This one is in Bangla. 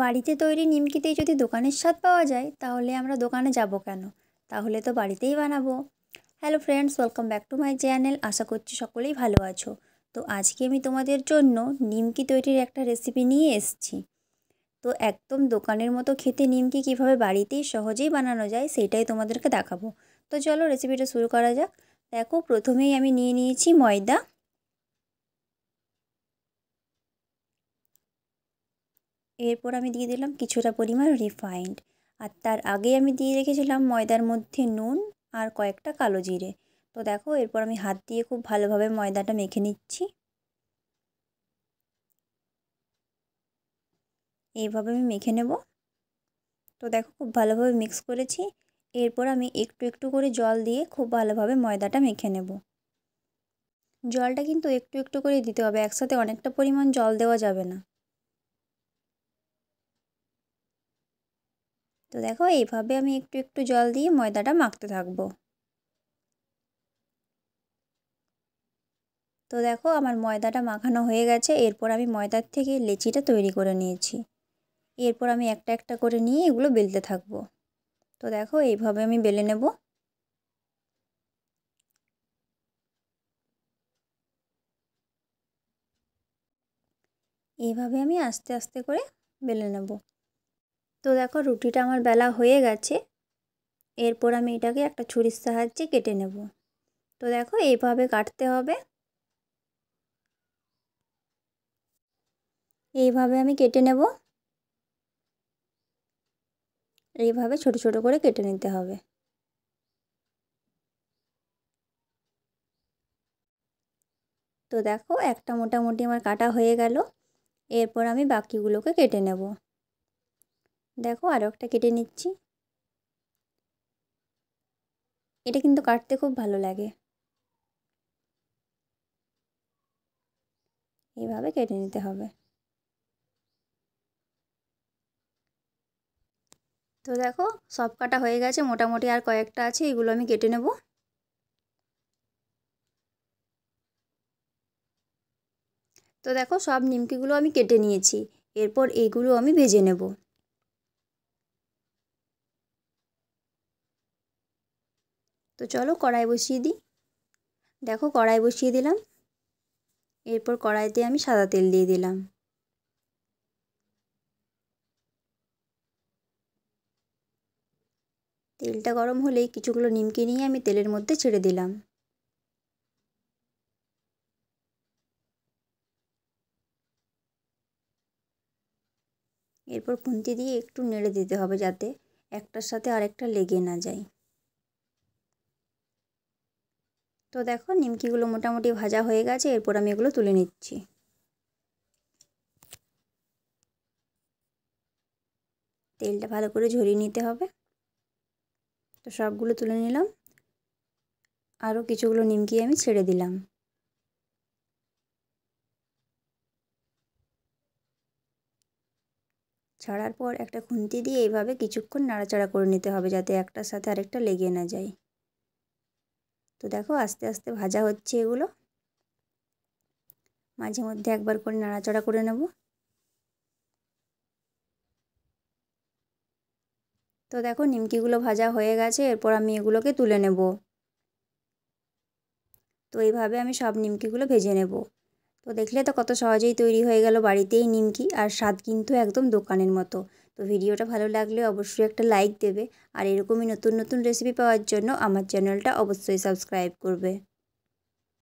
বাড়িতে তৈরি নিমকিতেই যদি দোকানের স্বাদ পাওয়া যায় তাহলে আমরা দোকানে যাব কেন তাহলে তো বাড়িতেই বানাবো hello friends welcome back to my channel আশা করছি সকলেই ভালো আছো তো আজকে আমি তোমাদের জন্য নিমকি তৈরির একটা রেসিপি নিয়ে এসছি তো একদম দোকানের মতো খেতে নিমকি কিভাবে বাড়িতেই সহজেই বানানো যায় সেটাই তোমাদেরকে দেখাবো তো চলো রেসিপিটা শুরু করা যাক দেখো প্রথমেই আমি নিয়ে নিয়েছি ময়দা এরপর আমি দিয়ে দিলাম কিছুটা পরিমাণ রিফাইন্ড আর তার আগে আমি দিয়ে রেখেছিলাম ময়দার মধ্যে নুন আর কয়েকটা কালো জিরে তো দেখো এরপর আমি হাত দিয়ে খুব ভালোভাবে ময়দাটা মেখে নিচ্ছি এইভাবে আমি মেখে নেব তো দেখো খুব ভালোভাবে মিক্স করেছি এরপর আমি একটু একটু করে জল দিয়ে খুব ভালোভাবে ময়দাটা মেখে নেব জলটা কিন্তু একটু একটু করে দিতে হবে একসাথে অনেকটা পরিমাণ জল দেওয়া যাবে না তো দেখো এইভাবে আমি একটু একটু জল দিয়ে ময়দাটা মাখতে থাকবো তো দেখো আমার ময়দাটা মাখানো হয়ে গেছে এরপর আমি ময়দার থেকে লেচিটা তৈরি করে নিয়েছি এরপর আমি একটা একটা করে নিয়ে এগুলো বেলতে থাকবো তো দেখো এইভাবে আমি বেলে নেব এইভাবে আমি আস্তে আস্তে করে বেলে নেবো তো দেখো রুটিটা আমার বেলা হয়ে গেছে এরপর আমি এটাকে একটা ছুরির সাহায্যে কেটে নেব তো দেখো এইভাবে কাটতে হবে এইভাবে আমি কেটে নেব এইভাবে ছোট ছোট করে কেটে নিতে হবে তো দেখো একটা মোটামুটি আমার কাটা হয়ে গেল এরপর আমি বাকিগুলোকে কেটে নেব দেখো আরও একটা কেটে নিচ্ছি এটা কিন্তু কাটতে খুব ভালো লাগে এইভাবে কেটে নিতে হবে তো দেখো সব কাটা হয়ে গেছে মোটামুটি আর কয়েকটা আছে এগুলো আমি কেটে নেব তো দেখো সব নিমকিগুলো আমি কেটে নিয়েছি এরপর এইগুলো আমি ভেজে নেবো তো চলো কড়াই বসিয়ে দিই দেখো কড়াই বসিয়ে দিলাম এরপর কড়াইতে আমি সাদা তেল দিয়ে দিলাম তেলটা গরম হলেই কিছুগুলো নিমকি নিয়ে আমি তেলের মধ্যে ছেড়ে দিলাম এরপর খুন্তি দিয়ে একটু নেড়ে দিতে হবে যাতে একটার সাথে আরেকটা লেগে না যায় তো দেখো নিমকিগুলো মোটামুটি ভাজা হয়ে গেছে এরপর আমি এগুলো তুলে নিচ্ছি তেলটা ভালো করে ঝরিয়ে নিতে হবে তো সবগুলো তুলে নিলাম আরও কিছুগুলো নিমকি আমি ছেড়ে দিলাম ছাড়ার পর একটা খুন্তি দিয়ে এইভাবে কিছুক্ষণ নাড়াচাড়া করে নিতে হবে যাতে একটার সাথে আরেকটা লেগে না যায় তো দেখো আস্তে আস্তে ভাজা হচ্ছে এগুলো মাঝে মধ্যে একবার করে নাড়াচড়া করে নেব তো দেখো নিমকিগুলো ভাজা হয়ে গেছে এরপর আমি এগুলোকে তুলে নেব তো এইভাবে আমি সব নিমকিগুলো ভেজে নেব তো দেখলে তো কত সহজেই তৈরি হয়ে গেল বাড়িতেই নিমকি আর স্বাদ কিন্তু একদম দোকানের মতো তো ভিডিওটা ভালো লাগলে অবশ্যই একটা লাইক দেবে আর এরকমই নতুন নতুন রেসিপি পাওয়ার জন্য আমার চ্যানেলটা অবশ্যই সাবস্ক্রাইব করবে